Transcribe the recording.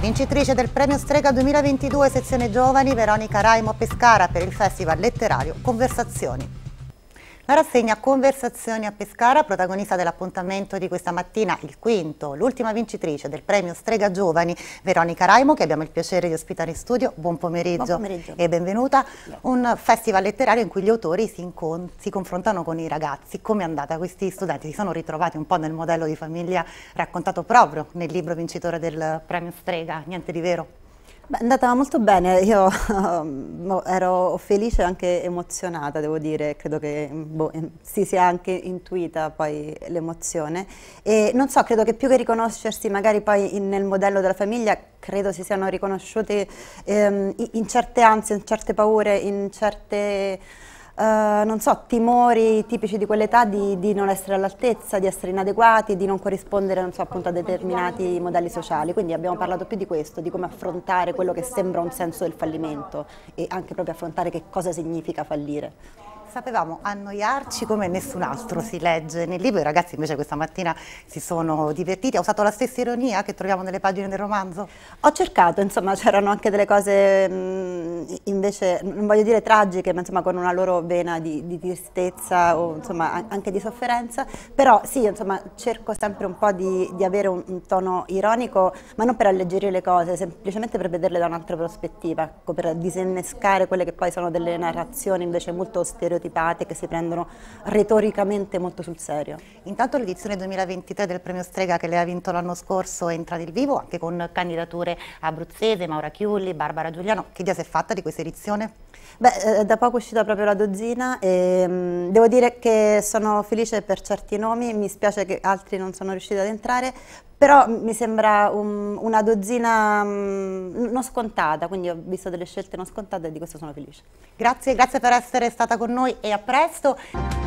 Vincitrice del premio Strega 2022 sezione giovani Veronica Raimo Pescara per il festival letterario Conversazioni. La rassegna Conversazioni a Pescara, protagonista dell'appuntamento di questa mattina, il quinto, l'ultima vincitrice del premio Strega Giovani, Veronica Raimo, che abbiamo il piacere di ospitare in studio. Buon pomeriggio, Buon pomeriggio. e benvenuta. Un festival letterario in cui gli autori si, si confrontano con i ragazzi. Come è andata? Questi studenti si sono ritrovati un po' nel modello di famiglia raccontato proprio nel libro vincitore del premio Strega. Niente di vero? Beh, è andata molto bene, io ero felice e anche emozionata, devo dire, credo che boh, si sia anche intuita poi l'emozione e non so, credo che più che riconoscersi magari poi in, nel modello della famiglia, credo si siano riconosciuti ehm, in certe ansie, in certe paure, in certe eh, non so, timori tipici di quell'età di, di, non essere all'altezza, di essere inadeguati, di non corrispondere non so, appunto, a determinati modelli sociali. Quindi abbiamo parlato più di questo, di come affrontare quello che sembra un senso del fallimento e anche proprio affrontare che cosa significa fallire sapevamo annoiarci come nessun altro si legge nel libro, i ragazzi invece questa mattina si sono divertiti, ha usato la stessa ironia che troviamo nelle pagine del romanzo? Ho cercato, insomma c'erano anche delle cose mh, mm, invece, non voglio dire tragiche, ma insomma con una loro vena di, di tristezza o insomma anche di sofferenza, però sì, insomma cerco sempre un po' di, di avere un, un, tono ironico, ma non per alleggerire le cose, semplicemente per vederle da un'altra prospettiva, ecco, per disinnescare quelle che poi sono delle narrazioni invece molto stereotipate stereotipate, che si prendono retoricamente molto sul serio. Intanto l'edizione 2023 del premio Strega che lei ha vinto l'anno scorso è entrata in vivo anche con candidature abruzzese, Maura Chiulli, Barbara Giuliano. Che idea si è fatta di questa edizione? Beh, eh, da poco è uscita proprio la dozzina e mm, devo dire che sono felice per certi nomi, mi spiace che altri non sono riusciti ad entrare, però mi sembra un, una dozzina mh, mm, non scontata, quindi ho visto delle scelte non scontate e di questo sono felice. Grazie, grazie per essere stata con noi e a presto.